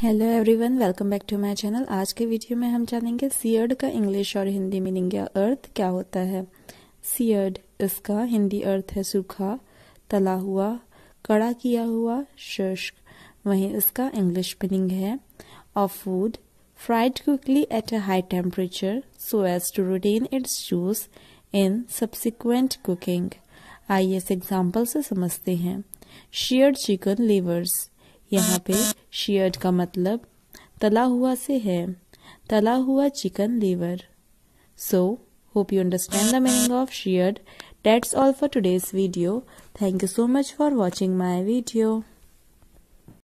hello everyone welcome back to my channel आज के video में हम जानेंगे सीयर्ड का इंग्लिश और हिंदी मीनिंग या अर्थ क्या होता है सीयर्ड इसका हिंदी अर्थ है सूखा तला हुआ कड़ा किया हुआ शुष्क वहीं इसका इंग्लिश मीनिंग है of food fried quickly at a high temperature so as to retain its juice in subsequent cooking आइए इस एग्जाम्पल से समझते हैं शेयर चिकन लीवर्स यहाँ पे शियर्ड का मतलब तला हुआ से है तला हुआ chicken liver so hope you understand the meaning of seared that's all for today's video thank you so much for watching my video